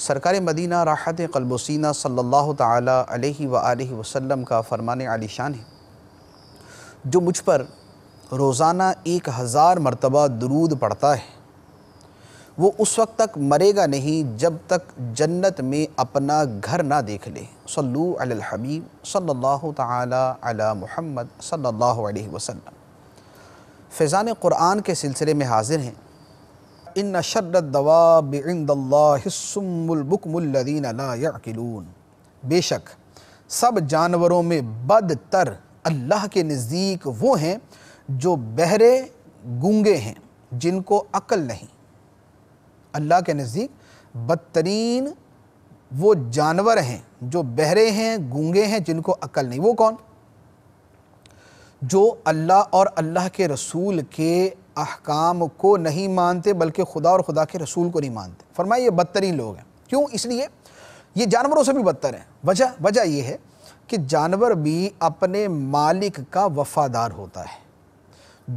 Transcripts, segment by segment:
सरकार मदीना राहत कलबसीना सल्ला अलैहि वसल्लम का फरमान आलिशान है जो मुझ पर रोज़ाना एक हज़ार मरतबा दरूद पड़ता है वो उस वक्त तक मरेगा नहीं जब तक जन्नत में अपना घर ना देख ले सल्लू अल हबीब सल्लल्लाहु ताला अला मुहम्मद सल्लल्लाहु अलैहि वसल्लम फैज़ान क़ुरान के सिलसिले में हाजिर हैं لا يعقلون बेशक सब जानवरों में बदतर अल्लाह के नज़दीक वो हैं जो बहरे गूंगे हैं जिनको अकल नहीं अल्लाह के नज़दीक बदतरीन वो जानवर हैं जो बहरे हैं गूंगे हैं जिनको अकल नहीं वो कौन जो अल्लाह और अल्लाह के रसूल के अहकाम को नहीं मानते बल्कि खुदा और खुदा के रसूल को नहीं मानते फरमाए ये बदतरीन लोग हैं क्यों इसलिए ये जानवरों से भी बदतर हैं वजह वजह यह है कि जानवर भी अपने मालिक का वफादार होता है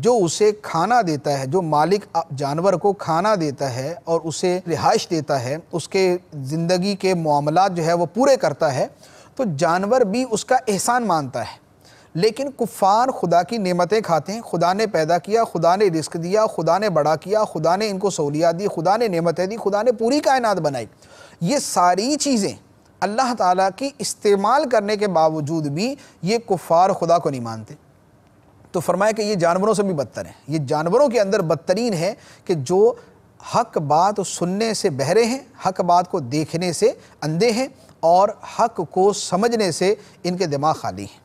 जो उसे खाना देता है जो मालिक जानवर को खाना देता है और उसे रिहाइश देता है उसके ज़िंदगी के मामला जो है वो पूरे करता है तो जानवर भी उसका एहसान मानता है लेकिन कुफ़ार खुदा की नेमतें खाते हैं खुदा ने पैदा किया खुदा ने रिस्क दिया खुदा ने बड़ा किया खुदा ने इनको सहूलियात दी खुदा ने नेमतें दी खुदा ने पूरी कायनात बनाई ये सारी चीज़ें अल्लाह ताला की इस्तेमाल करने के बावजूद भी ये कुफ़ार खुदा को नहीं मानते तो फरमाया कि ये जानवरों से भी बदतर हैं ये जानवरों के अंदर बदतरीन है कि जो हक बात सुनने से बहरे हैं हक बात को देखने से अंधे हैं और हक को समझने से इनके दिमाग खाली हैं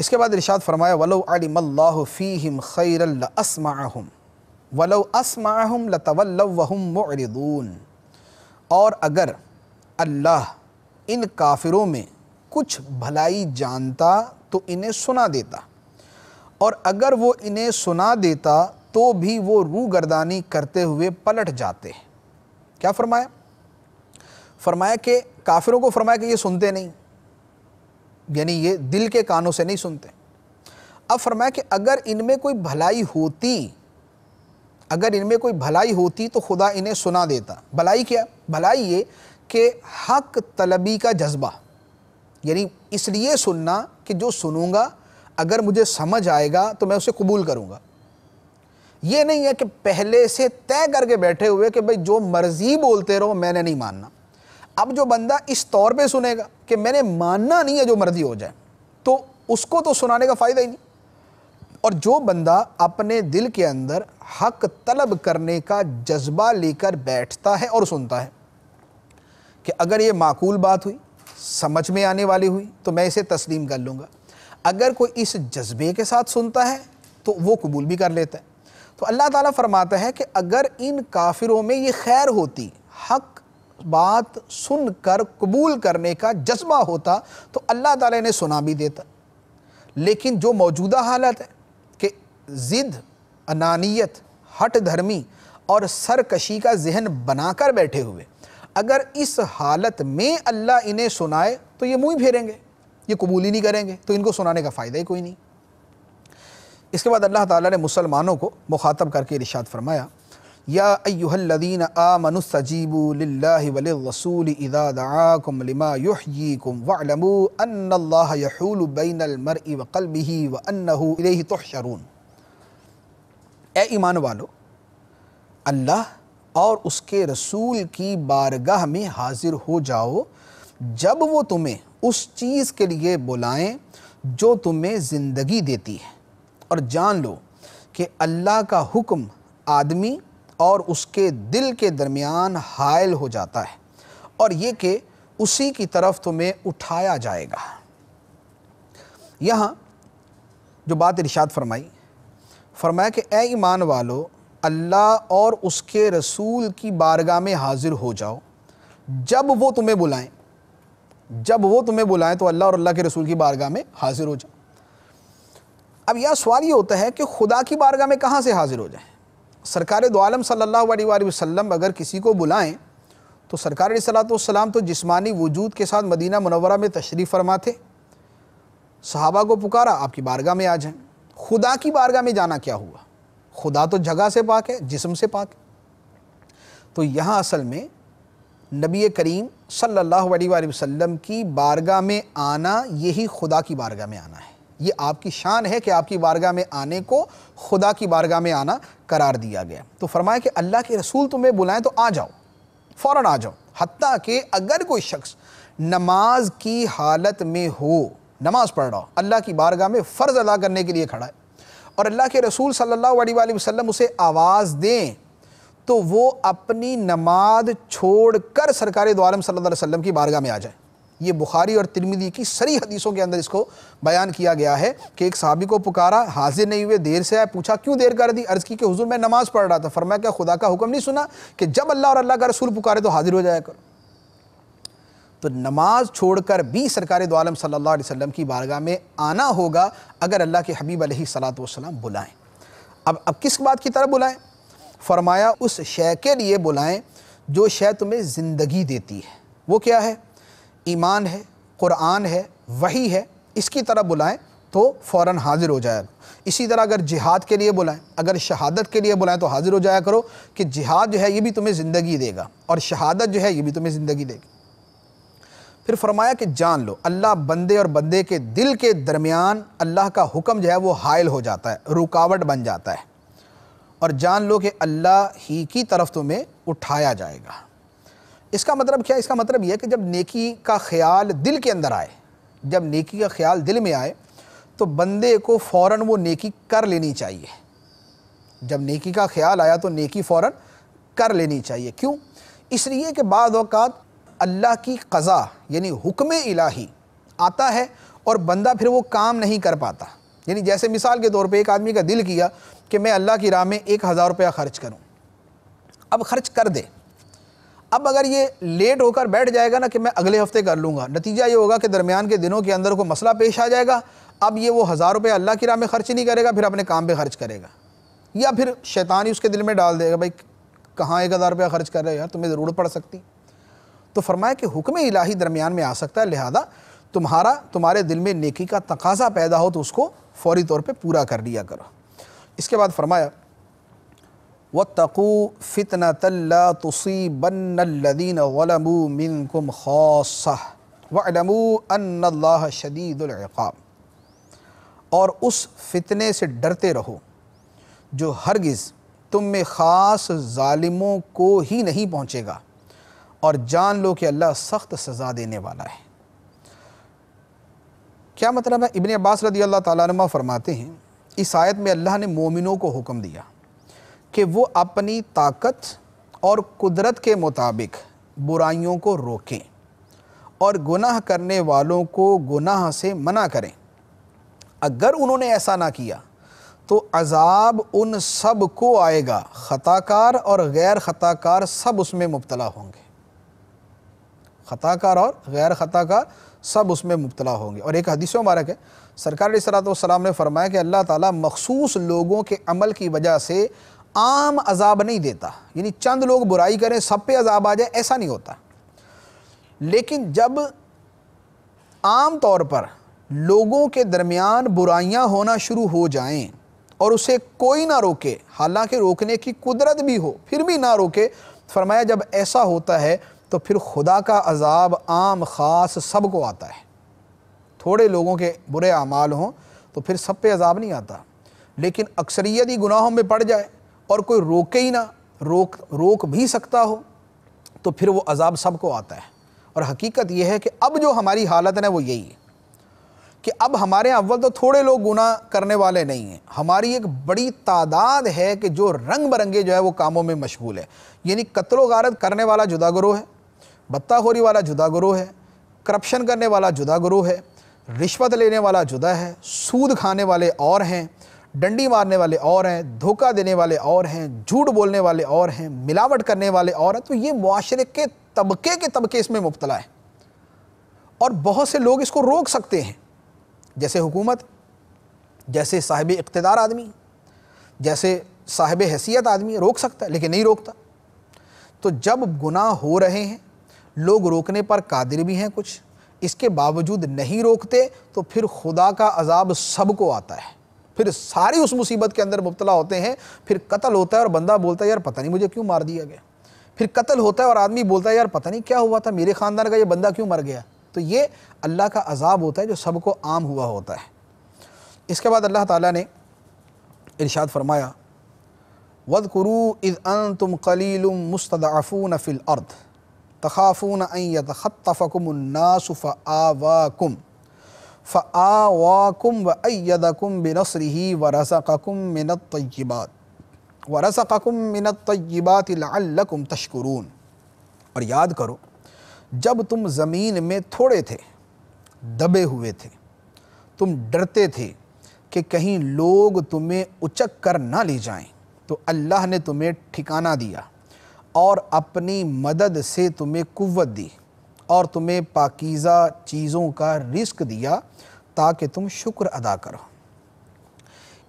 इसके बाद इर्शाद फरमाया वलो खैर खैरअसमाहम वलो असमाहम लतवल्लवहम और अगर अल्लाह इन काफिरों में कुछ भलाई जानता तो इन्हें सुना देता और अगर वो इन्हें सुना देता तो भी वो गर्दानी करते हुए पलट जाते क्या फरमाया फरमाया कि काफिरों को फरमाया कि ये सुनते नहीं यानी ये दिल के कानों से नहीं सुनते अब फरमाया कि अगर इनमें कोई भलाई होती अगर इनमें कोई भलाई होती तो खुदा इन्हें सुना देता भलाई क्या भलाई ये कि हक तलबी का जज्बा यानी इसलिए सुनना कि जो सुनूंगा अगर मुझे समझ आएगा तो मैं उसे कबूल करूंगा ये नहीं है कि पहले से तय करके बैठे हुए कि भाई जो मर्ज़ी बोलते रहो मैंने नहीं मानना अब जो बंदा इस तौर पे सुनेगा कि मैंने मानना नहीं है जो मर्जी हो जाए तो उसको तो सुनाने का फ़ायदा ही नहीं और जो बंदा अपने दिल के अंदर हक तलब करने का जज्बा लेकर बैठता है और सुनता है कि अगर ये माकूल बात हुई समझ में आने वाली हुई तो मैं इसे तस्लीम कर लूँगा अगर कोई इस जज्बे के साथ सुनता है तो वो कबूल भी कर लेता है तो अल्लाह ताला फरमाता है कि अगर इन काफिरों में ये खैर होती बात सुनकर कबूल करने का जज्बा होता तो अल्लाह ताला ने सुना भी देता लेकिन जो मौजूदा हालत है कि ज़िद अनानियत हट धर्मी और सरकशी का जहन बनाकर बैठे हुए अगर इस हालत में अल्लाह इन्हें सुनाए तो ये मुँह फेरेंगे ये कबूल ही नहीं करेंगे तो इनको सुनाने का फ़ायदा ही कोई नहीं इसके बाद अल्लाह ताला ने मुसलमानों को मुखातब करके इरशाद फरमाया यादीन अयुहल्लदीन ए ईमान वालो अल्लाह और उसके रसूल की बारगाह में हाजिर हो जाओ जब वो तुम्हें उस चीज़ के लिए बुलाएं जो तुम्हें ज़िंदगी देती है और जान लो कि अल्लाह का हुक्म आदमी और उसके दिल के दरमियान हायल हो जाता है और ये कि उसी की तरफ तुम्हें उठाया जाएगा यहाँ जो बात इरशाद फरमाई फरमाया कि ए ईमान वालो अल्लाह और उसके रसूल की बारगाह में हाजिर हो जाओ जब वो तुम्हें बुलाएं जब वो तुम्हें बुलाएं तो अल्लाह और अल्लाह के रसूल की बारगाह में हाजिर हो जाओ अब यह सवाल ये होता है कि खुदा की बारगाह में कहाँ से हाजिर हो जाए सरकार दो आलम सल्ला वसलम अगर किसी को बुलाएं तो सरकार सलाम तो जिस्मानी वजूद के साथ मदीना मनवरा में तशरीफ़ फरमा थे सहाबा को पुकारा आपकी बारगाह में आ जाएं खुदा की बारगाह में जाना क्या हुआ खुदा तो जगह से पाक है जिसम से पाक है तो यहाँ असल में नबी करीम सल्ला वसलम की बारगाह में आना यही खुदा की बारगाह में आना है ये आपकी शान है कि आपकी बारगाह में आने को खुदा की बारगाह में आना करार दिया गया तो फरमाया कि अल्लाह के रसूल तुम्हें बुलाएं तो आ जाओ फौरन आ जाओ हती कि अगर कोई शख्स नमाज की हालत में हो नमाज पढ़ रहा हो अल्लाह की बारगाह में फ़र्ज़ अदा करने के लिए खड़ा है और अल्लाह के रसूल सल्लल्लाहु अलैहि वसल्लम उसे आवाज़ दें तो वो अपनी नमाज छोड़ कर सरकारी दो आलम सल्ला वसलम की बारगाह में आ जाए ये बुखारी और तिरमिदी की सरी हदीसों के अंदर इसको बयान किया गया है कि एक सहाबी को पुकारा हाजिर नहीं हुए देर से आए पूछा क्यों देर कर दी अर्ज़ की कि हुजूर मैं नमाज़ पढ़ रहा था फरमाया क्या खुदा का हुक्म नहीं सुना कि जब अल्लाह और अल्लाह का रसूल पुकारे तो हाजिर हो जाया करो तो नमाज छोड़कर भी सरकार दो आलम सल्लल्लाहु अलैहि वसल्लम की बारगाह में आना होगा अगर अल्लाह के हबीब सलात वसलाम बुलाएं अब अब किस बात की तरफ बुलाएं फरमाया उस शय के लिए बुलाएं जो शय तुम्हें ज़िंदगी देती है वो क्या है ईमान है क़ुरान है वही है इसकी तरह बुलाएं तो फ़ौर हाज़िर हो जाएगा इसी तरह अगर जिहाद के लिए बुलाएं अगर शहादत के लिए बुलाएं तो हाज़िर हो जाया करो कि जिहाद जो है ये भी तुम्हें ज़िंदगी देगा और शहादत जो है ये भी तुम्हें ज़िंदगी देगी फिर फरमाया कि जान लो अल्लाह बंदे और बंदे के दिल के दरमियान अल्लाह का हुक्म जो है वो हायल हो जाता है रुकावट बन जाता है और जान लो कि अल्लाह ही की तरफ तुम्हें उठाया जाएगा इसका मतलब क्या इसका मतलब यह कि जब नेकी का ख्याल दिल के अंदर आए जब नेकी का ख्याल दिल में आए तो बंदे को फ़ौर वो नेकी कर लेनी चाहिए जब नेकी का ख्याल आया तो नेकी फ़ौर कर लेनी चाहिए क्यों इसलिए कि बाद अवकात अल्लाह की कज़ा यानी हुक्म इलाही आता है और बंदा फिर वो काम नहीं कर पाता यानी जैसे मिसाल के तौर पे एक आदमी का दिल किया कि मैं अल्लाह की राह में एक हज़ार रुपया ख़र्च करूं अब ख़र्च कर दे अब अगर ये लेट होकर बैठ जाएगा ना कि मैं अगले हफ्ते कर लूँगा नतीजा ये होगा कि दरमियान के दिनों के अंदर कोई मसला पेश आ जाएगा अब ये वो हज़ार रुपये अल्लाह की राह में खर्च नहीं करेगा फिर अपने काम पे खर्च करेगा या फिर शैतान ही उसके दिल में डाल देगा भाई कहाँ एक हज़ार रुपया खर्च कर रहे हो यार तुम्हें ज़रूरत पड़ सकती तो फरमाया कि हुक्म इलाही दरमियान में आ सकता है लिहाजा तुम्हारा तुम्हारे दिल में नेकी का तकाजा पैदा हो तो उसको फौरी तौर पर पूरा कर लिया करो इसके बाद फरमाया व तकू फ़ितना तल्ला तुसीबनदीन वलमू मिनकुम खौसा वलमू अल्लाह शदीदुल्क़ाब और उस फितने से डरते रहो जो हरगिज़ तुम में ख़ास ालिमों को ही नहीं पहुँचेगा और जान लो कि अल्लाह सख्त सज़ा देने वाला है क्या मतलब है इबन अब्बास रदी अल्लाह ताला फरमाते हैं इस आयत में अल्लाह ने मोमिनों को हुक्म दिया कि वो अपनी ताकत और कुदरत के मुताबिक बुराइयों को रोकें और गुनाह करने वालों को गुनाह से मना करें अगर उन्होंने ऐसा ना किया तो अजाब उन सब को आएगा ख़ताकार और गैर ख़ताकार सब उसमें मुबतला होंगे ख़ताकार और गैर ख़ताकार सब उसमें मुबतला होंगे और एक हदीस मुबारक है सरकार सलाम ने फरमाया कि अल्लाह ताला मखसूस लोगों के अमल की वजह से आम अजाब नहीं देता यानी चंद लोग बुराई करें सब पे अजाब आ जाए ऐसा नहीं होता लेकिन जब आम तौर पर लोगों के दरमियान बुराइयां होना शुरू हो जाएं और उसे कोई ना रोके हालांकि रोकने की कुदरत भी हो फिर भी ना रोके फरमाया जब ऐसा होता है तो फिर खुदा का अजाब आम ख़ास सब को आता है थोड़े लोगों के बुरे अमाल हों तो फिर सब पे अजाब नहीं आता लेकिन अक्सरियत ही गुनाहों में पड़ जाए और कोई रोके ही ना रोक रोक भी सकता हो तो फिर वो अजाब सबको आता है और हकीकत यह है कि अब जो हमारी हालत है ना वो यही है कि अब हमारे अव्वल तो थोड़े लोग गुना करने वाले नहीं हैं हमारी एक बड़ी तादाद है कि जो रंग बरंगे जो है वो कामों में मशगूल है यानी कतलो गारत करने वाला जुदा गुरु है बत्ताखोरी वाला जुदा गुरु है करप्शन करने वाला जुदा गुरु है रिश्वत लेने वाला जुदा है सूद खाने वाले और हैं डंडी मारने वाले और हैं धोखा देने वाले और हैं झूठ बोलने वाले और हैं मिलावट करने वाले और हैं तो ये माशरे के तबके के तबके इसमें मुबतला है और बहुत से लोग इसको रोक सकते हैं जैसे हुकूमत जैसे साहिब इकतदार आदमी जैसे साहिब हैसियत आदमी रोक सकता है लेकिन नहीं रोकता तो जब गुनाह हो रहे हैं लोग रोकने पर कादिर भी हैं कुछ इसके बावजूद नहीं रोकते तो फिर खुदा का अजाब सबको आता है फिर सारी उस मुसीबत के अंदर मुबतला होते हैं फिर कत्ल होता है और बंदा बोलता है यार पता नहीं मुझे क्यों मार दिया गया फिर कत्ल होता है और आदमी बोलता है यार पता नहीं क्या हुआ था मेरे ख़ानदान का ये बंदा क्यों मर गया तो ये अल्लाह का अजाब होता है जो सबको आम हुआ होता है इसके बाद अल्लाह ताला ने इरशाद फरमाया वद करु इज़ तुम कलील मुस्तफ़ून नफ़िल अर्द तखाफ़ून तख़तफ़कुम नासफ़ कुम फ़ावाकुम व अयदकुम बिनसरी व रसकुम मिनत तय्यबात व रसकुम मिनत तय्यबात लकुम और याद करो जब तुम ज़मीन में थोड़े थे दबे हुए थे तुम डरते थे कि कहीं लोग तुम्हें उचक कर ना ले जाएं तो अल्लाह ने तुम्हें ठिकाना दिया और अपनी मदद से तुम्हें कुत दी और तुम्हें पाकिज़ा चीज़ों का रिस्क दिया ताकि तुम शुक्र अदा करो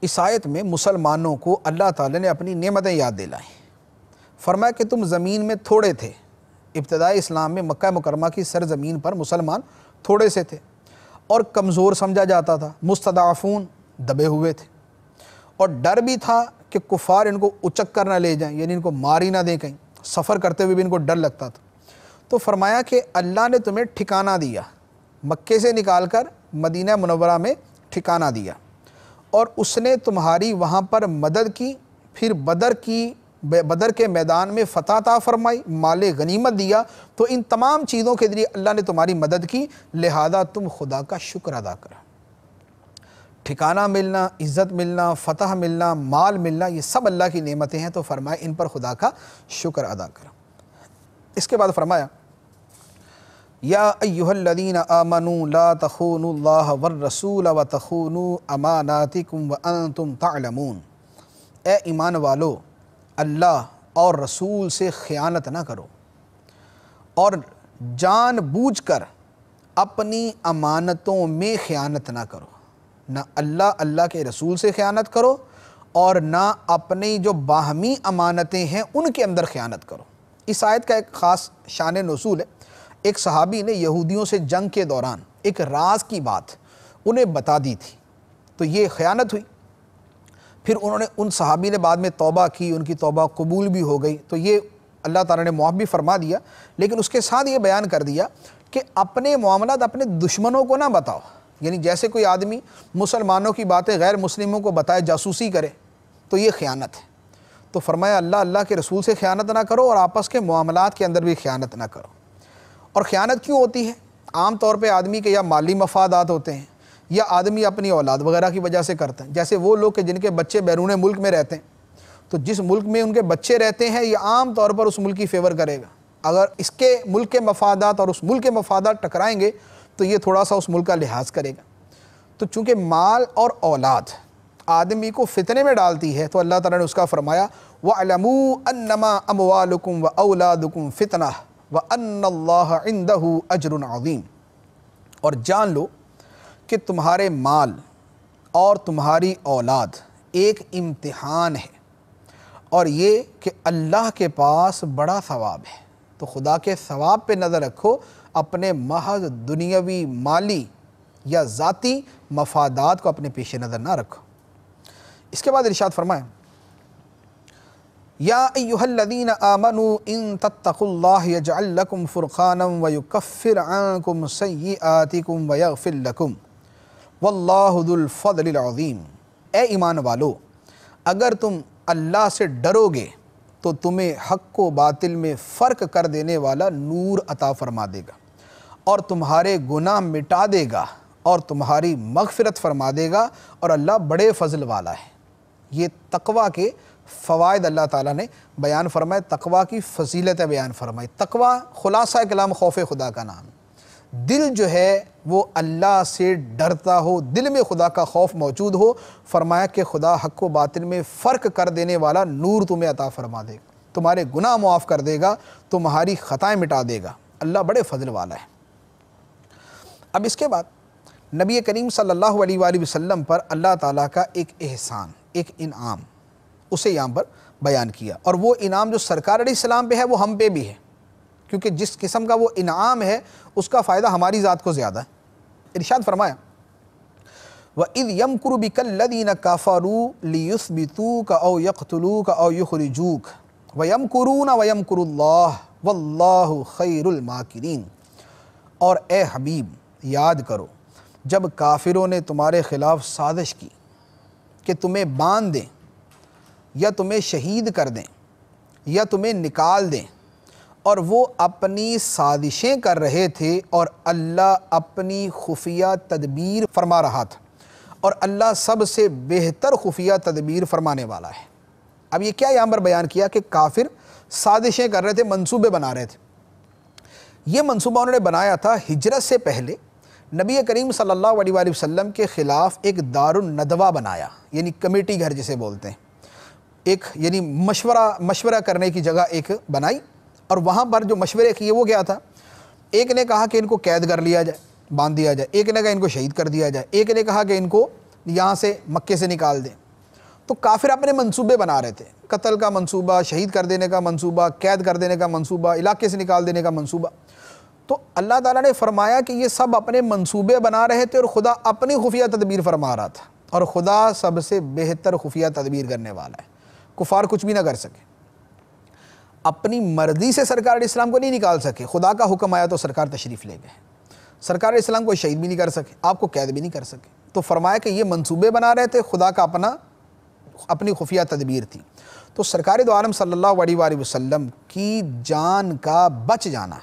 ईसायत में मुसलमानों को अल्लाह ताला ने अपनी नेमतें याद दिलाई फरमाया कि तुम ज़मीन में थोड़े थे इब्तदाई इस्लाम में मक्का मुकरमा की सरजमीन पर मुसलमान थोड़े से थे और कमज़ोर समझा जाता था मुस्तदाफून दबे हुए थे और डर भी था कि कुफार इनको उचक कर ना ले जाएं यानी इनको मार ही ना दें कहीं सफ़र करते हुए भी इनको डर लगता था तो फरमाया कि अल्लाह ने तुम्हें ठिकाना दिया मक्के से निकाल कर मदीना मनवरा में ठिकाना दिया और उसने तुम्हारी वहाँ पर मदद की फिर बदर की बदर के मैदान में फ़तः ता फरमाई माल गनीमत दिया तो इन तमाम चीज़ों के ज़रिए अल्लाह ने तुम्हारी मदद की लिहाजा तुम खुदा का शुक्र अदा करो ठिकाना मिलना इज़्ज़त मिलना फ़तह मिलना माल मिलना ये सब अल्लाह की नेमतें हैं तो फरमाए इन पर खुदा का शुक्र अदा करो इसके बाद फरमाया या अमनू आमनु ला तखून वर रसूल व तखून अमानातिकुम व अन तुम तमून ए ईमान वालो अल्लाह और रसूल से ख़यानत ना करो और जान बूझ कर अपनी अमानतों में ख़यानत ना करो ना अल्लाह अल्लाह के रसूल से ख़यानत करो और ना अपनी जो बाहमी अमानतें हैं उनके अंदर ख़यानत करो इस आयत का एक ख़ास शान नसूल है एक सहाबी ने यहूदियों से जंग के दौरान एक राज की बात उन्हें बता दी थी तो ये ख़यानत हुई फिर उन्होंने उन सहाबी ने बाद में तौबा की उनकी तौबा कबूल भी हो गई तो ये अल्लाह ताला ने मुआफ़ भी फरमा दिया लेकिन उसके साथ ये बयान कर दिया कि अपने मामला अपने दुश्मनों को ना बताओ यानी जैसे कोई आदमी मुसलमानों की बातें गैर मुस्लिमों को बताए जासूसी करे तो ये ख़यानत है तो फरमाया अल्लाह अल्लाह के रसूल से ख़यानत ना करो और आपस के मामला के अंदर भी ख़यानत ना करो और ख़यानत क्यों होती है आम तौर पे आदमी के या माली मफादात होते हैं या आदमी अपनी औलाद वगैरह की वजह से करते हैं जैसे वो लोग के जिनके बच्चे बैरून मुल्क में रहते हैं तो जिस मुल्क में उनके बच्चे रहते हैं ये आम तौर पर उस मुल्क की फेवर करेगा अगर इसके मुल्क के मफादात और उस मुल्क के मफादात टकराएंगे तो ये थोड़ा सा उस मुल्क का लिहाज करेगा तो चूँकि माल और औलाद आदमी को फितने में डालती है तो अल्लाह ताला ने उसका फरमाया वमू अनमा अमवालकुम व औलादकुम फितना व अन्ल्लादहू अजर और जान लो कि तुम्हारे माल और तुम्हारी औलाद एक इम्तहान है और ये कि अल्लाह के पास बड़ा सवाब है तो खुदा के सवाब पे नज़र रखो अपने महज दुनियावी माली या ज़ाती मफादात को अपने पेश नज़र ना रखो इसके बाद इर्शाद फरमाएं यादीन आमनु इन ए ईमान वालो अगर तुम अल्लाह से डरोगे तो तुम्हें हक व बातिल में फ़र्क कर देने वाला नूर अता फरमा देगा और तुम्हारे गुनाह मिटा देगा और तुम्हारी मगफ़रत फरमा देगा और अल्लाह बड़े फजल वाला है ये तकवा के फ़वाद अल्लाह ताली ने बयान फरमाए तकवा की फजीलत बयान फरमाई तकवा खुलासा कलाम खौफ खुदा का नाम दिल जो है वो अल्लाह से डरता हो दिल में खुदा का खौफ मौजूद हो फरमाया कि खुदा हक व बातिन में फ़र्क कर देने वाला नूर तुम्हें अता फरमा देगा तुम्हारे गुनाह मुआफ़ कर देगा तुम्हारी ख़ताएँ मिटा देगा अल्लाह बड़े फजल वाला है अब इसके बाद नबी करीम सल्लल्लाहु अलैहि वसल्लम पर अल्लाह ताला का एक एहसान एक इनाम उसे यहाँ पर बयान किया और वो इनाम जो सरकार सलाम पे है वो हम पे भी है क्योंकि जिस किस्म का वो इनाम है उसका फ़ायदा हमारी ज़ात को ज़्यादा है इर्शाद फरमाया व इद यम कुरुबिकल्लिन काफ़ारू लियुसबितू का ओ यकतलू का ओ युखरजूक व यम कुरून व यम कुरुल्लाह और ए हबीब याद करो जब काफिरों ने तुम्हारे ख़िलाफ़ साजिश की कि तुम्हें बांध दें या तुम्हें शहीद कर दें या तुम्हें निकाल दें और वो अपनी साजिशें कर रहे थे और अल्लाह अपनी खुफिया तदबीर फरमा रहा था और अल्लाह सबसे बेहतर खुफिया तदबीर फरमाने वाला है अब ये क्या यहाँ पर बयान किया कि काफिर साजिशें कर रहे थे मंसूबे बना रहे थे ये मंसूबा उन्होंने बनाया था हिजरत से पहले नबी करीम सल्लल्लाहु अलैहि वसल्लम के ख़िलाफ़ एक दारुल नदवा बनाया यानी कमेटी घर जिसे बोलते हैं एक यानी मशवरा मशवरा करने की जगह एक बनाई और वहाँ पर जो मशवरे किए वो क्या था एक ने कहा कि इनको कैद कर लिया जाए बांध दिया जाए एक ने कहा इनको शहीद कर दिया जाए एक ने कहा कि इनको यहाँ से मक्के से निकाल दें तो काफिर अपने मंसूबे बना रहे थे कत्ल का मंसूबा शहीद कर देने का मंसूबा कैद कर देने का मंसूबा इलाके से निकाल देने का मंसूबा तो अल्लाह ताला ने फरमाया कि ये सब अपने मंसूबे बना रहे थे और खुदा अपनी खुफिया तदबीर फरमा रहा था और खुदा सबसे बेहतर खुफिया तदबीर करने वाला है कुफार कुछ भी ना कर सके अपनी मर्जी से सरकार इस्लाम को नहीं निकाल सके खुदा का हुक्म आया तो सरकार तशरीफ़ ले गए सरकार इस्लाम को शहीद भी नहीं कर सके आपको कैद भी नहीं कर सके तो फरमाया कि ये मंसूबे बना रहे थे खुदा का अपना अपनी खुफिया तदबीर थी तो सरकारी दो आलम सल्ला वसम की जान का बच जाना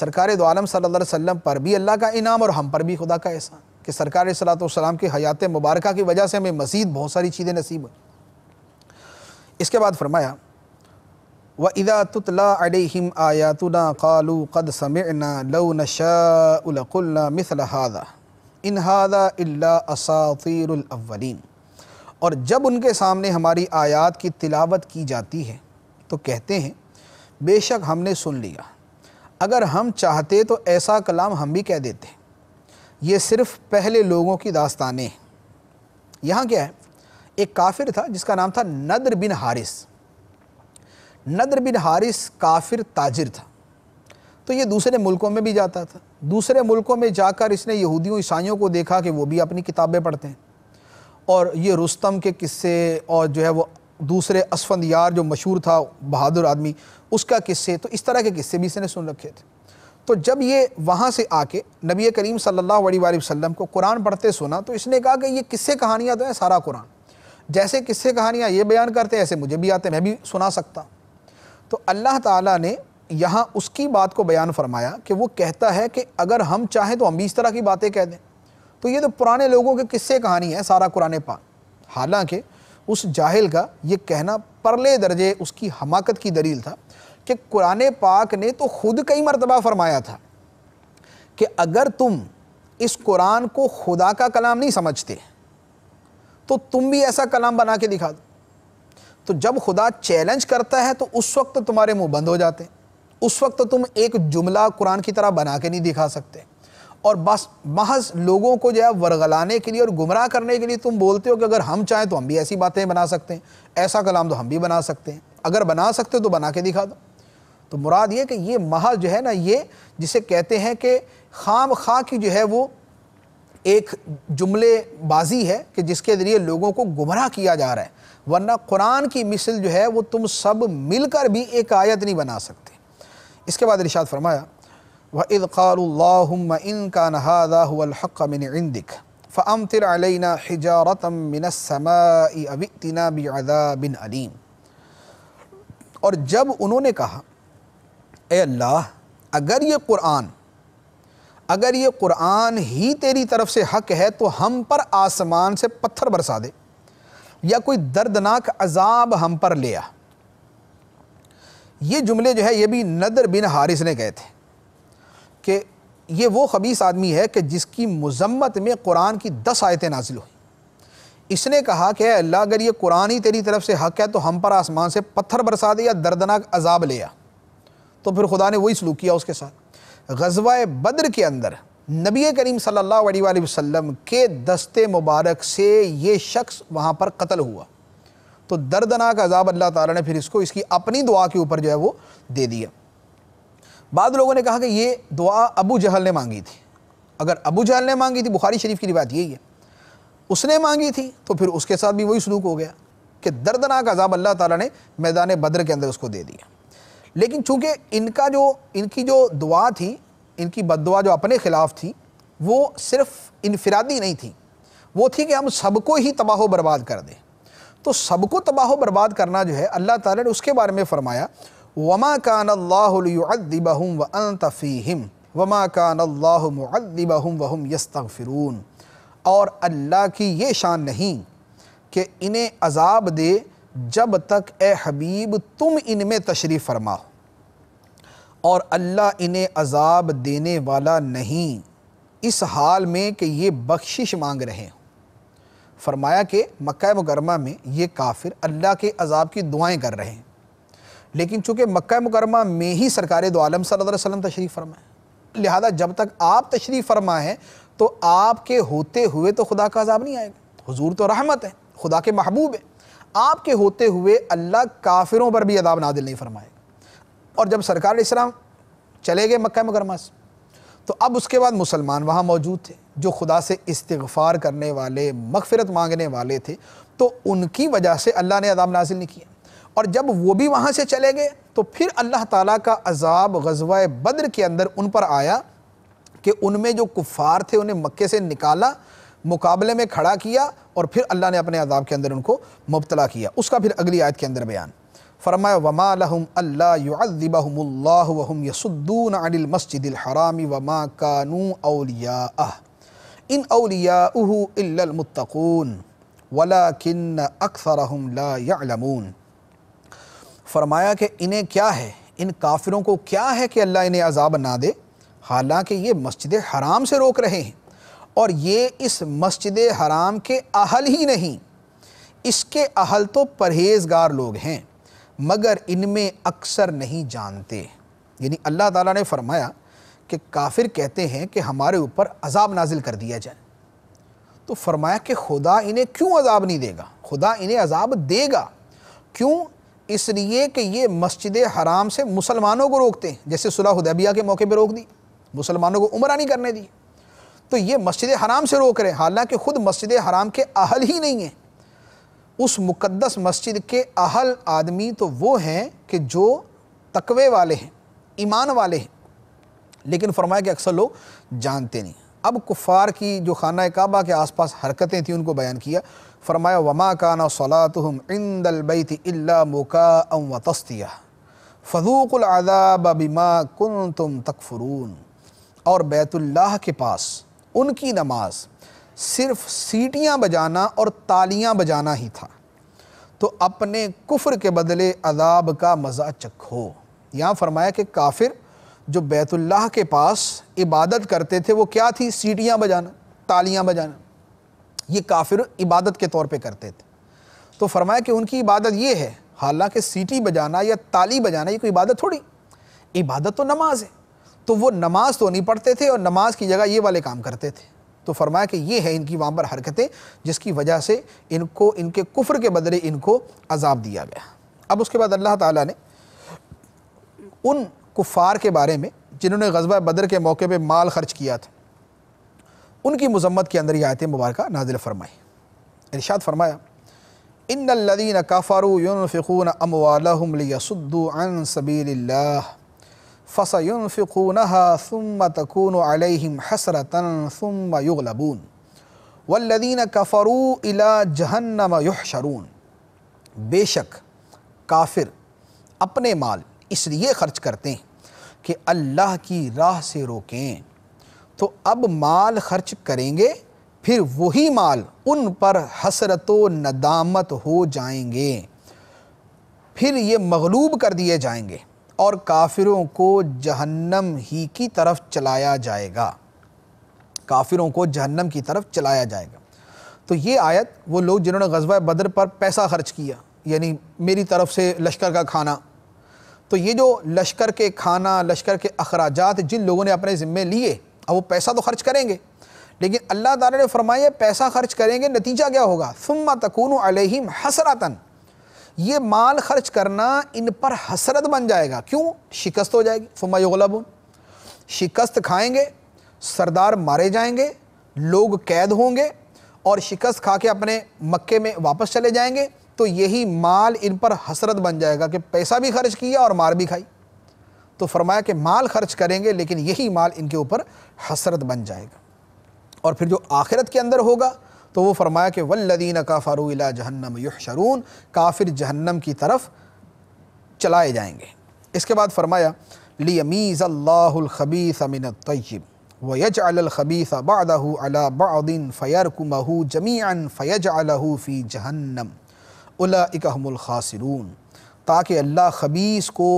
सरकार दो आलम पर भी अल्लाह का इनाम और हम पर भी खुदा का एहसान कि सरकार सलाम के हयात मुबारक की वजह से हमें मज़ीद बहुत सारी चीज़ें नसीब हुई इसके बाद फरमाया व इदा तुतला आया तुना कालू कद समना लव नशाउल्ला मिसल हादा इन हादा असातिरवलिन और जब उनके सामने हमारी आयात की तिलावत की जाती है तो कहते हैं बेशक हमने सुन लिया अगर हम चाहते तो ऐसा कलाम हम भी कह देते ये सिर्फ़ पहले लोगों की दास्तानें हैं यहाँ क्या है एक काफिर था जिसका नाम था नदर बिन हारिस नदर बिन हारिस काफिर ताजिर था तो ये दूसरे मुल्कों में भी जाता था दूसरे मुल्कों में जाकर इसने यहूदियों ईसाइयों को देखा कि वो भी अपनी किताबें पढ़ते हैं और ये रुस्तम के किस्से और जो है वो दूसरे असफंद यार जो मशहूर था बहादुर आदमी उसका किस्से तो इस तरह के किस्से भी इसने सुन रखे थे तो जब ये वहाँ से आके नबी करीम सल्लल्लाहु अलैहि वसल्लम को कुरान पढ़ते सुना तो इसने कहा कि ये किस्से कहानियाँ तो हैं सारा कुरान जैसे किस्से कहानियाँ ये बयान करते हैं ऐसे मुझे भी आते मैं भी सुना सकता तो अल्लाह ताला ने यहाँ उसकी बात को बयान फरमाया कि वो कहता है कि अगर हम चाहें तो हम भी इस तरह की बातें कह दें तो ये तो पुराने लोगों के किस्से कहानी है सारा कुरान पाक हालांकि उस जाहिल का ये कहना परले दर्जे उसकी हमाकत की दलील था कि कुरान पाक ने तो खुद कई मरतबा फरमाया था कि अगर तुम इस कुरान को खुदा का कलाम नहीं समझते तो तुम भी ऐसा कलाम बना के दिखा दो तो जब खुदा चैलेंज करता है तो उस वक्त तुम्हारे मुंह बंद हो जाते हैं उस वक्त तुम एक जुमला कुरान की तरह बना के नहीं दिखा सकते और बस महज लोगों को जो है वरगलाने के लिए और गुमराह करने के लिए तुम बोलते हो कि अगर हम चाहें तो हम भी ऐसी बातें बना सकते हैं ऐसा कलाम तो हम भी बना सकते हैं अगर बना सकते हो तो बना के दिखा दो तो मुराद ये कि ये महज जो है ना ये जिसे कहते हैं कि खाम खा की जो है वो एक जुमलेबाजी है कि जिसके ज़रिए लोगों को गुमराह किया जा रहा है वरना कुरान की मिसल जो है वो तुम सब मिलकर भी एक आयत नहीं बना सकते इसके बाद इरशाद फरमाया व इदक़ाल्लाम इन का नहादाहक़ मिन इंदिक फ़म तिर अलना हिजारत मिनसमातना बदा बिन अलीम और जब उन्होंने कहा ए अल्लाह अगर ये कुरान अगर ये कुरान ही तेरी तरफ से हक है तो हम पर आसमान से पत्थर बरसा दे या कोई दर्दनाक अजाब हम पर ले आ ये जुमले जो है ये भी नदर बिन हारिस ने कहे थे कि ये वो खबीस आदमी है कि जिसकी मजम्मत में कुरान की दस आयतें नाजिल हुई इसने कहा कि अल्लाह अगर ये कुरान ही तेरी तरफ से हक है तो हम पर आसमान से पत्थर बरसा दे या दर्दनाक अजाब ले आ तो फिर खुदा ने वही सलूक किया उसके साथ गजवा बद्र के अंदर नबी करीम सल्लल्लाहु अलैहि वसल्लम के दस्ते मुबारक से ये शख्स वहाँ पर कत्ल हुआ तो दर्दनाक अजाब अल्लाह ताला ने फिर इसको इसकी अपनी दुआ के ऊपर जो है वो दे दिया बाद लोगों ने कहा कि ये दुआ अबू जहल ने मांगी थी अगर अबू जहल ने मांगी थी बुखारी शरीफ की रिवायत यही है उसने मांगी थी तो फिर उसके साथ भी वही सलूक हो गया कि दर्दनाक अजाब अल्लाह ताला ने मैदान बद्र के अंदर उसको दे दिया लेकिन चूंकि इनका जो इनकी जो दुआ थी इनकी बददुआ जो अपने ख़िलाफ़ थी वो सिर्फ इनफरादी नहीं थी वो थी कि हम सबको ही तबाह बर्बाद कर दें तो सबको तबाह बर्बाद करना जो है अल्लाह ताला ने उसके बारे में फ़रमाया वमा कान अल्लाबहम वफ़ीम वमा कान अल्लाबहम वहम यस्तफ़िर और अल्लाह की ये शान नहीं कि इन्हें अजाब दे जब तक ए हबीब तुम इनमें तशरीफ़ फरमाओ और अल्लाह इन्हें अजाब देने वाला नहीं इस हाल में कि ये बख्शिश मांग रहे हों फरमाया कि मक्का मुकरमा में ये काफिर अल्लाह के अजाब की दुआएं कर रहे हैं लेकिन चूँकि मक्का मुकरमा में ही सरकार दो आलम सल्लम तशरीफ़ फरमाए लिहाजा जब तक आप तशरीफ़ फरमा है तो आपके होते हुए तो खुदा का अजाब नहीं आएगा हज़ूर तो रहमत है खुदा के महबूब है आपके होते हुए अल्लाह काफिरों पर भी अदाब नादिल नहीं फरमाएगा और जब सरकार इस्लाम चले गए मक्का मुकरमा से तो अब उसके बाद मुसलमान वहाँ मौजूद थे जो खुदा से इस्तफ़ार करने वाले मगफरत मांगने वाले थे तो उनकी वजह से अल्लाह ने अदाब नाजिल नहीं किया और जब वो भी वहाँ से चले गए तो फिर अल्लाह ताला का अजाब गजवा बद्र के अंदर उन पर आया कि उनमें जो कुफ़ार थे उन्हें मक्के से निकाला मुकाबले में खड़ा किया और फिर अल्लाह ने अपने अदाब के अंदर उनको मुबतला किया उसका फिर अगली आयत के अंदर बयान फरमाया वमा लहम अल्लाबहम्ल्लाह वहम यसुद्दून अनिल मस्जिद हरामी वमा कानू अलिया इन अलिया इल्लमतकून वला किन्न अक्सर लामून फरमाया कि इन्हें क्या है इन काफिरों को क्या है कि अल्लाह इन्हें अजाब ना दे हालांकि ये मस्जिद हराम से रोक रहे हैं और ये इस मस्जिद हराम के अहल ही नहीं इसके अहल तो परहेज़गार लोग हैं मगर इनमें अक्सर नहीं जानते यानी अल्लाह ताला ने फरमाया कि काफिर कहते हैं कि हमारे ऊपर अजाब नाजिल कर दिया जाए तो फरमाया कि खुदा इन्हें क्यों अजाब नहीं देगा खुदा इन्हें अजाब देगा क्यों इसलिए कि ये मस्जिद हराम से मुसलमानों को रोकते हैं जैसे सुलह हुदैबिया के मौके पर रोक दी मुसलमानों को उमरा नहीं करने दी तो ये मस्जिद हराम से रोक रहे हैं हालांकि खुद मस्जिद हराम के अहल ही नहीं हैं उस मुकद्दस मस्जिद के अहल आदमी तो वो हैं कि जो तकवे वाले हैं ईमान वाले हैं लेकिन फरमाया कि अक्सर लोग जानते नहीं अब कुफ़ार की जो खाना काबा के आसपास हरकतें थीं उनको बयान किया फरमाया वमा काना सलातम इंदलबैत मुका अम व तस्तिया फ़जूक़ुलदाब बिमा कुन तुम तकफरून और बैतुल्लाह के पास उनकी नमाज़ सिर्फ सीटियां बजाना और तालियां बजाना ही था तो अपने कुफ्र के बदले अदाब का मज़ा चखो यहाँ फरमाया कि काफिर जो बैतुल्लाह के पास इबादत करते थे वो क्या थी सीटियाँ बजाना तालियाँ बजाना ये काफिर इबादत के तौर पे करते थे तो फरमाया कि उनकी इबादत ये है हालांकि सीटी बजाना या ताली बजाना ये कोई इबादत थोड़ी इबादत तो नमाज है तो वो नमाज तो नहीं पढ़ते थे और नमाज की जगह ये वाले काम करते थे तो फरमाया कि ये है इनकी वहाँ पर हरकतें जिसकी वजह से इनको इनके कुफ्र के बदले इनको अजाब दिया गया अब उसके बाद अल्लाह ताला ने उन कुफ़ार के बारे में जिन्होंने गजबा बदर के मौके पर माल खर्च किया था उनकी मजम्मत के अंदर ये आयत मुबारक नाजिल फरमाई इर्शाद फरमाया इन लदीन काफ़ारू यूनफ़ून लियसुद्दू अन सबील्ला फ़सयुनफ़िकूनहा सुम तकून अलहम हसरतन सुम युगलबून वल्लदीन कफ़रू इला जहन्नम युशरून बेशक काफिर अपने माल इसलिए ख़र्च करते हैं कि अल्लाह की राह से रोकें तो अब माल खर्च करेंगे फिर वही माल उन पर हसरत नदामत हो जाएंगे फिर ये मगलूब कर दिए जाएंगे और काफिरों को जहन्नम ही की तरफ चलाया जाएगा काफिरों को जहन्नम की तरफ चलाया जाएगा तो ये आयत वो लोग जिन्होंने गजवा बदर पर पैसा खर्च किया यानी मेरी तरफ से लश्कर का खाना तो ये जो लश्कर के खाना लश्कर के अखराज जिन लोगों ने अपने ज़िम्मे लिए अब वो पैसा तो खर्च करेंगे लेकिन अल्लाह ताला ने फरमाया पैसा खर्च करेंगे नतीजा क्या होगा सुम्मा तकून अलहम हसरातन ये माल खर्च करना इन पर हसरत बन जाएगा क्यों शिकस्त हो जाएगी फुमा युगलाबुन शिकस्त खाएंगे सरदार मारे जाएंगे लोग कैद होंगे और शिकस्त खा के अपने मक्के में वापस चले जाएंगे तो यही माल इन पर हसरत बन जाएगा कि पैसा भी खर्च किया और मार भी खाई तो फरमाया कि माल खर्च करेंगे लेकिन यही माल इनके ऊपर हसरत बन जाएगा और फिर जो आखिरत के अंदर होगा तो वो फरमाया कि वल्लदीन का फ़ारूला जहन्नम युशरून काफिर जहन्नम की तरफ चलाए जाएंगे इसके बाद फरमाया लियमीज़ अल्लाहबीस अमिन तयब यज अलखबीस बादहू अला बादिन फ़यरकुमहू जमीन फ़यज अलहू फ़ी जहन्नम उलाकहमुल ताकि अल्लाह खबीस को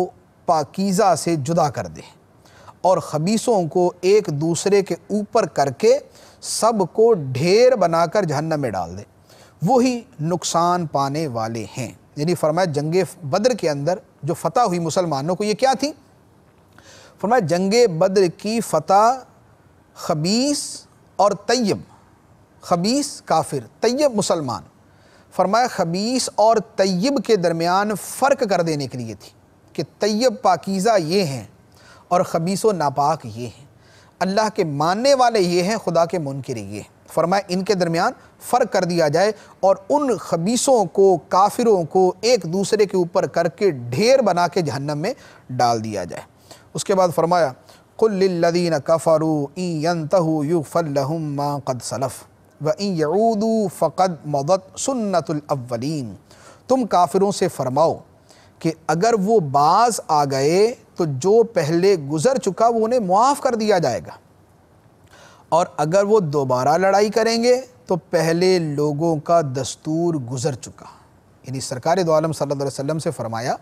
पाकीज़ा से जुदा कर दे और खबीसों को एक दूसरे के ऊपर करके सबको ढेर बनाकर जहन्नम में डाल दे वही नुकसान पाने वाले हैं यानी फरमाया जंग बद्र के अंदर जो फ़तह हुई मुसलमानों को ये क्या थी फरमाया जंग बद्र की फ़तह खबीस और तैयब खबीस काफिर तयब मुसलमान फरमाया खबीस और तैयब के दरमियान फ़र्क कर देने के लिए थी कि तैयब पाकिज़ा ये हैं और खबीस व नापाक ये हैं अल्लाह के मानने वाले ये हैं खुदा के मुनकर ये फरमाए इनके दरमियान फ़र्क कर दिया जाए और उन खबीसों को काफिरों को एक दूसरे के ऊपर करके ढेर बना के जहन्नम में डाल दिया जाए उसके बाद फरमाया कुल्लदीन कफ़रू कद सलफ़ व यूदू फ़क़द मदत सुन्नतुल्वलिन तुम काफिरों से फरमाओ कि अगर वो बाज आ गए तो जो पहले गुजर चुका वो उन्हें मुआफ़ कर दिया जाएगा और अगर वो दोबारा लड़ाई करेंगे तो पहले लोगों का दस्तूर गुजर चुका यानी सरकार दो आलम सल्लल्लाहु अलैहि वसल्लम से फ़रमाया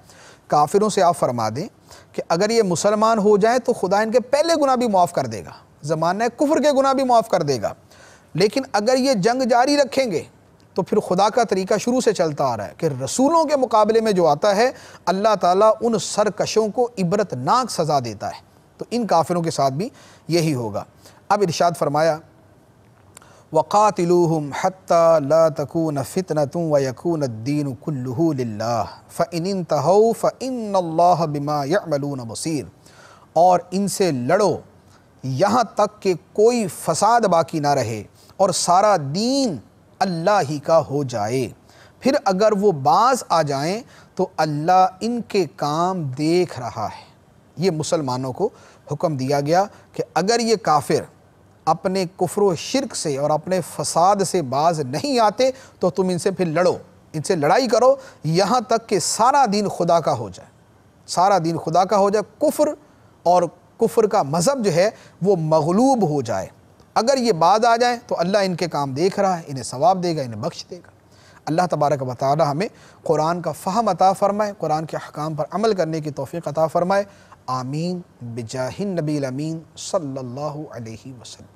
काफिरों से आप फरमा दें कि अगर ये मुसलमान हो जाए तो खुदा इनके पहले गुना भी मुआफ़ कर देगा ज़माना कुफर के गुना भी मुआफ़ कर देगा लेकिन अगर ये जंग जारी रखेंगे तो फिर खुदा का तरीका शुरू से चलता आ रहा है कि रसूलों के मुकाबले में जो आता है अल्लाह ताला उन सरकशों को इबरतनाक सज़ा देता है तो इन काफिरों के साथ भी यही होगा अब इरशाद फरमाया वक़ातलूहम हत्ता ला तकून फ़ितनतुम व यकून दीन कुल्लुल्ला फ़िन तहो फ़िन अल्लाह बिमा यमलून बसीर और इनसे लड़ो यहाँ तक कि कोई फसाद बाकी ना रहे और सारा दीन अल्लाह ही का हो जाए फिर अगर वो बाज आ जाएं तो अल्लाह इनके काम देख रहा है ये मुसलमानों को हुक्म दिया गया कि अगर ये काफिर अपने कुफर शिरक से और अपने फसाद से बाज नहीं आते तो तुम इनसे फिर लड़ो इनसे लड़ाई करो यहाँ तक कि सारा दिन खुदा का हो जाए सारा दिन खुदा का हो जाए कुफ्र और कुफ्र का मज़हब जो है वो मगलूब हो जाए अगर ये बात आ जाए तो अल्लाह इनके काम देख रहा है इन्हें सवाब देगा इन्हें बख्श देगा अल्लाह तबारक व हमें कुरान का फ़हम अता फ़रमाए कुरान के अहकाम पर अमल करने की तोफ़ी अता फ़रमाए आमीन बिजाहिन नबी अमीन सल्लल्लाहु अलैहि वसल्लम